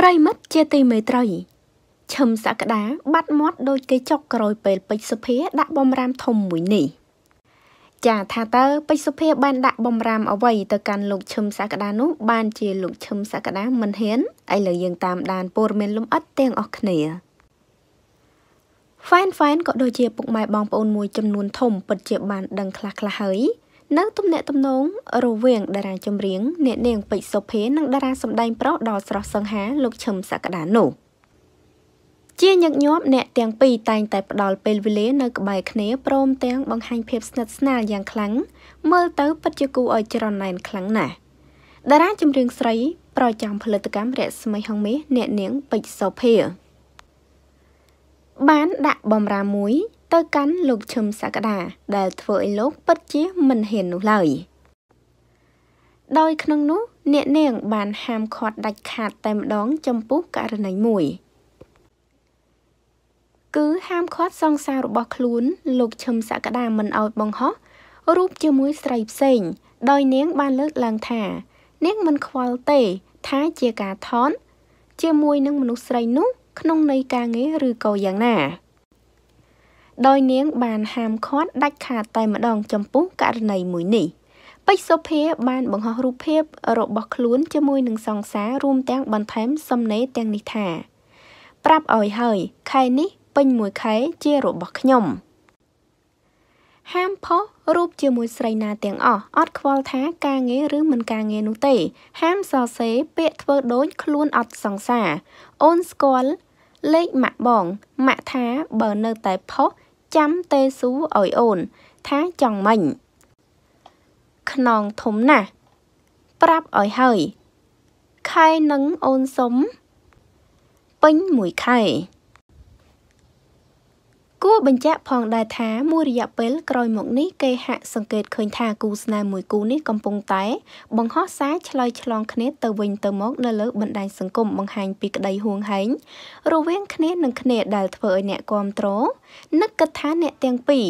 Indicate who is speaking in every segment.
Speaker 1: ប្រិមិត្តជាទីមេត្រីឈឹមសក្តាបាត់មាត់ដោយគេចុកក្រោយពេលពេជ្រសុភាដាក់បំរាមធំមួយនេះចាថាតើពេជ្រសុភាបានដាក់បំរាមអ្វីទៅកាន់លោកឈឹមសក្តានោះបានជាលោកឈឹមសក្តាមិនហ៊ានឥឡូវយើងតាមដានព័ត៌មានលម្អិតទាំងអស់គ្នាហ្វែនហ្វែនក៏ដូចជាពុកម៉ែបងប្អូនមួយចំនួនធំពិតជាបានដឹងខ្លះខ្លះហើយនៅទំនាក់ទំនងរវាងតារាចម្រៀងអ្នកនាងពេជ្រសុភានិងតារាសម្ដែង ប្រុសដ៏ស្រស់សង្ហាលោកឈឹមសក្តានោះជាញឹកញាប់អ្នកទាំងពីរតែងតែផ្ដល់ពេលវេលានៅក្បែរគ្នាព្រមទាំងបង្ហាញភាពស្និទ្ធស្នាលយ៉ាងខ្លាំងមើលទៅពិតជាគួរឲ្យច្រណែនខ្លាំងណាស់តារាចម្រៀងស្រី ប្រចាំផលិតកម្មរស្មីហងមាសអ្នកនាងពេជ្រសុភាបានដាក់បំរាមមួយទៅកាន់លោកឈឹមសក្តាដែលធ្វើឲ្យលោកពិតជាមិនហ៊ាននោះឡើយដោយ ក្នុងនោះ អ្នកនាង បានហាមឃាត់ដាច់ខាត តែម្ដងចំពោះករណីមួយ គឺហាមឃាត់សង្សាររបស់ខ្លួន លោកឈឹមសក្តាមិនឲ្យបង្ហោះរូបជាមួយស្រីផ្សេងដោយនាង បានលើកឡើងថានាងមិនខ្វល់ទេ ថាជាការថនជាមួយនឹងមនុស្សស្រីនោះ ក្នុងន័យការងារឬក៏យ៉ាងណាដោយនាងបានហាមឃាត់ដាច់ខាតតែម្ដងចំពោះករណីមួយនេះពេជ្រសុភាបានបង្ហោះរូបភាពរបស់ខ្លួនជាមួយនឹងសង្សាររួមទាំងបន្ថែមសំណេរទាំងនេះថា ប្រាប់ឲ្យហើយ ខែនេះ ពេញមួយខែជារបស់ខ្ញុំ ហាមផុសរូបជាមួយស្រីណាទាំងអស់អត់ខ្វល់ថាការងារឬមិនការងារនោះទេ ហាមសរសេរពាក្យធ្វើដូចខ្លួនអត់សង្សារអូនស្គាល់លេខម៉ាក់បងម៉ាក់ថាបើនៅតែផុសចាំតេស៊ូឲ្យអូនថាចង់មិញខ្នងធំណាស់ប្រាប់ឲ្យហើយខែនឹងអូនសុំពេញមួយខែគួរបញ្ជាក់ផងដែរថាមួយរយៈពេលក្រោយមកនេះគេហាក់សង្កេតឃើញថាគូស្នេហ៍មួយគូនេះកំពុងតែ បង្ហោះសារឆ្លើយឆ្លងគ្នាទៅវិញទៅមកនៅលើបណ្ដាញសង្គមបង្ហាញពីក្តីហួងហែងរវាងគ្នានឹងគ្នាដែលធ្វើឲ្យអ្នកគ្រប់គ្រងនឹកគិតថាអ្នកទាំងពីរ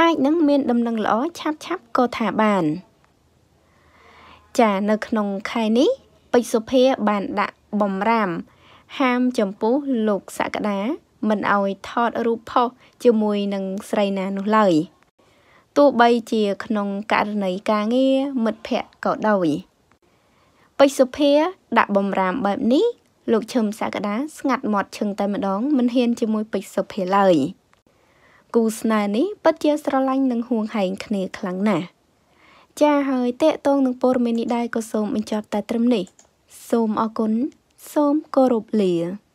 Speaker 1: អាចនឹងមានដំណឹងល្អឆាប់ឆាប់ក៏ថាបានចានៅក្នុងខែនេះពេជ្រសុភាបានដាក់បំរាម ហាមចម្ពោះលោកសក្តាមិនអោយថតរូបផុសជាមួយនឹងស្រីណានោះឡើយទោះបីជាក្នុងករណីការងារមិត្តភ័ក្តិក៏ដោយពេជ្រសុភាដាក់បំរាមបែបនេះលោកឈឹមសក្តាស្ងាត់មាត់ឈឹងតែម្ដងមិនហ៊ានជាមួយពេជ្រសុភាឡើយគូស្នេហ៍នេះពិតជាស្រឡាញ់និងហួងហែងគ្នាខ្លាំងណាស់ចាហើយតេតងនឹងព័ត៌មាននេះដែរក៏សូមបញ្ចប់តែត្រឹមនេះសូមអរគុណសូមគោរពលា